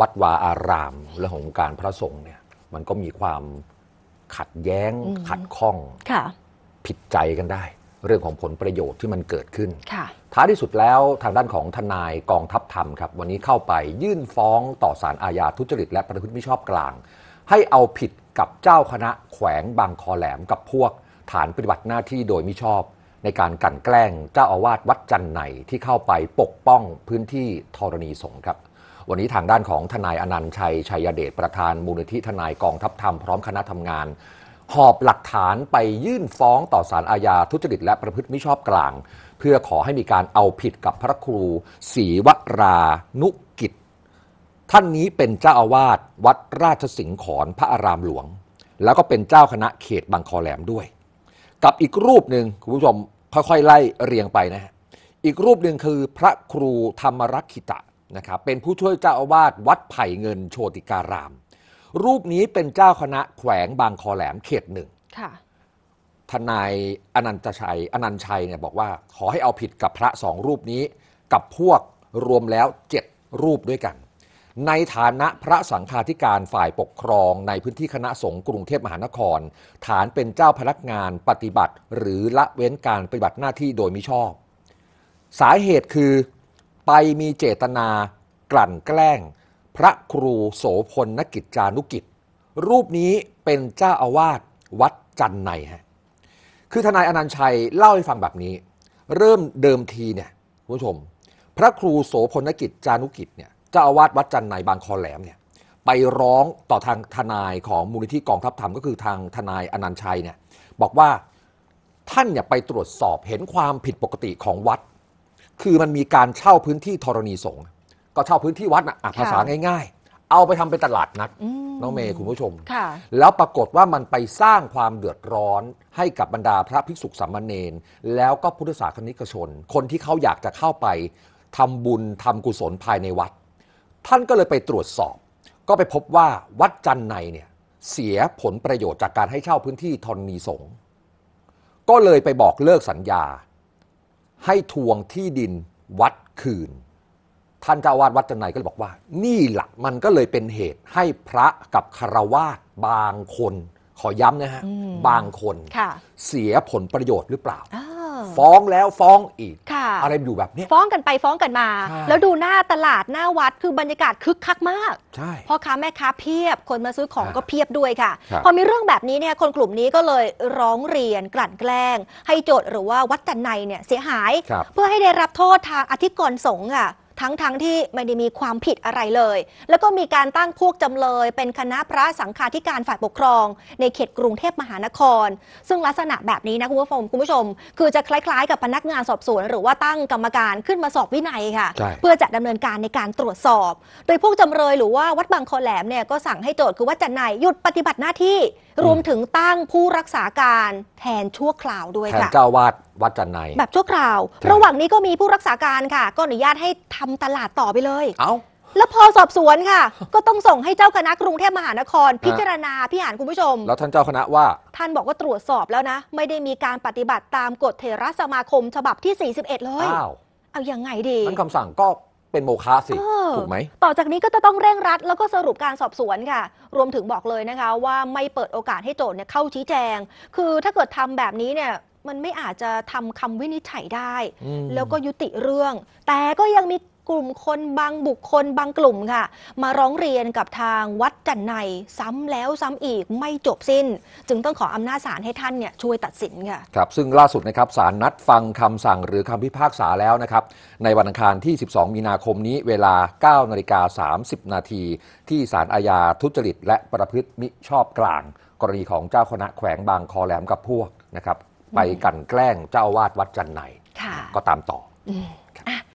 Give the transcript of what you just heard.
วัดวาอารามเรื่องของการพระสงฆ์เนี่ย มันก็มีความขัดแย้ง ขัดข้องผิดใจกันได้ เรื่องของผลประโยชน์ที่มันเกิดขึ้นท้ายที่สุดแล้วทางด้านของทนายกองทัพธรรมครับ วันนี้เข้าไปยื่นฟ้องต่อศาลอาญาทุจริตและประพฤติมิชอบกลาง ให้เอาผิดกับเจ้าคณะแขวงบางคอแหลมกับพวกฐานปฏิบัติหน้าที่โดยมิชอบ ในการกันแกล้งเจ้าอาวาสวัดจันไหนที่เข้าไปปกป้องพื้นที่ธรณีสงฆ์ครับวันนี้ทางด้านของทนายอนันชัยชัยเดชประธานมูลนิธิทนายกองทัพธรรมพร้อมคณะทำงาน หอบหลักฐานไปยื่นฟ้องต่อศาลอาญาทุจริต และประพฤติมิชอบกลาง เพื่อขอให้มีการเอาผิดกับพระครูศรีวรานุกิจ ท่านนี้เป็นเจ้าอาวาสวัดราชสิงห์ขอนพระอารามหลวง แล้วก็เป็นเจ้าคณะเขตบางคอแหลมด้วย กับอีกรูปหนึ่งคุณผู้ชมค่อยๆไล่เรียงไปนะฮะอีกรูปหนึ่งคือพระครูธรรมรักขิตะนะครับเป็นผู้ช่วยเจ้าอาวาสวัดไผ่เงินโชติการาม รูปนี้เป็นเจ้าคณะแขวงบางคอแหลมเขตหนึ่งค่ะ ทนายอนันตชัยอนันชัยเนี่ยบอกว่าขอให้เอาผิดกับพระสองรูปนี้ กับพวกรวมแล้วเจ็ดรูปด้วยกัน ในฐานะพระสังฆาธิการฝ่ายปกครองในพื้นที่คณะสงฆ์กรุงเทพมหานคร ฐานเป็นเจ้าพนักงานปฏิบัติหรือละเว้นการปฏิบัติหน้าที่โดยมิชอบ สาเหตุคือไปมีเจตนากลั่นแกล้ง พระครูโสพลนกิจจานุกิจ รูปนี้เป็นเจ้าอาวาสวัดจันในฮะคือทนายอนันชัยเล่าให้ฟังแบบนี้ เริ่มเดิมทีเนี่ยคุณผู้ชม พระครูโสพลนกิจจานุกิจเนี่ยเจ้าอาวาสวัดจันในบางคอแหลมเนี่ยไปร้องต่อทางทนายของมูลนิธิกองทัพธรรมก็คือ ทางทนายอนันชัยเนี่ยบอกว่าท่านเนี่ยไปตรวจสอบเห็นความผิดปกติของวัดคือมันมีการเช่าพื้นที่ธรณีสงก็เช่าพื้นที่วัดนะ่ะภาษาง่าย ๆ เอาไปทำเป็นตลาดนัดน้องเมย์คุณผู้ชม แล้วปรากฏว่ามันไปสร้างความเดือดร้อนให้กับบรรดาพระภิกษุสามเณรแล้วก็พุทธศาสนิกชน คนที่เขาอยากจะเข้าไปทำบุญทำกุศลภายในวัด ท่านก็เลยไปตรวจสอบ ก็ไปพบว่าวัดจันในเนี่ยเสียผลประโยชน์จากการให้เช่าพื้นที่ธรณีสงก็เลยไปบอกเลิกสัญญาให้ทวงที่ดินวัดคืน ท่านเจ้าวาดวัดจันไนก็เลยบอกว่า นี่หละมันก็เลยเป็นเหตุให้พระกับคารวาสบางคน ขอย้ำนะฮะ บางคน เสียผลประโยชน์หรือเปล่าฟ้องแล้วฟ้องอีกอะไรอยู่แบบนี้ฟ้องกันไปฟ้องกันมา แล้วดูหน้าตลาด หน้าวัดคือบรรยากาศคึกคักมากพ่อค้าแม่ค้าเพียบคนมาซื้อของก็เพียบด้วยค่ะ พอมีเรื่องแบบนี้เนี่ยคนกลุ่มนี้ก็เลยร้องเรียนกลั่นแกล้งให้โจทย์หรือว่าวัดจันในเนี่ยเสียหายเพื่อให้ได้รับโทษทางอธิกรณ์สงฆ์ค่ะทั้งๆทที่ไม่ได้มีความผิดอะไรเลย แล้วก็มีการตั้งพวกจำเลย เป็นคณะพระสังฆาธิการฝ่ายปกครอง ในเขตกรุงเทพมหานคร ซึ่งลักษณะแบบนี้นะคุณผู้ชมคุณผู้ชม คือจะคล้ายๆ กับพนักงานสอบสวนหรือว่าตั้งกรรมการขึ้นมาสอบวินัยค่ะ เพื่อจะดำเนินการในการตรวจสอบ โดยพวกจำเลย หรือว่าวัดบางคอแหลมเนี่ยก็สั่งให้โจทย์คือว่าจันนายหยุดปฏิบัติหน้าที่รวมถึงตั้งผู้รักษาการแทนชั่วคราวด้วยค่ะแทนเจ้าวาดวัดจันไรนแบบชั่วคราว ระหว่างนี้ก็มีผู้รักษาการค่ะ ก็อนุญาตให้ทำตลาดต่อไปเลย เอาแล้วพอสอบสวนค่ะ ก็ต้องส่งให้เจ้าคณะกรุงเทพมหานคร พิจารณาพี่หานคุณผู้ชม แล้วท่านเจ้าคณะว่า ท่านบอกว่าตรวจสอบแล้วนะ ไม่ได้มีการปฏิบัติตามกฎเทรสมาคมฉบับที่ 41เลยอ้าวเอาอย่างไงดีนัานคำสั่งก็เป็นโมฆะสิถูกไหมต่อจากนี้ก็จะต้องเร่งรัด แล้วก็สรุปการสอบสวนค่ะ รวมถึงบอกเลยนะคะ ว่าไม่เปิดโอกาสให้โจทย์เนี่ยเข้าชี้แจง คือถ้าเกิดทำแบบนี้เนี่ยมันไม่อาจจะทำคำวินิจฉัยได้ แล้วก็ยุติเรื่อง แต่ก็ยังมีกลุ่มคนบางบุคคลบางกลุ่มค่ะ มาร้องเรียนกับทางวัดจันในซ้ำแล้วซ้ำอีกไม่จบสิ้น จึงต้องขออำนาจศาลให้ท่านเนี่ยช่วยตัดสินค่ะ ครับ ซึ่งล่าสุดนะครับศาลนัดฟังคำสั่งหรือคำพิพากษาแล้วนะครับ ในวันอังคารที่ 12 มีนาคมนี้เวลา 9 นาฬิกา 30 นาที ที่ศาลอาญาทุจริต และประพฤติมิชอบกลาง กรณีของเจ้าคณะแขวงบางคอแหลมกับพวกนะครับไปกันแกล้งเจ้าวาดวัดจันในก็ตามต่อ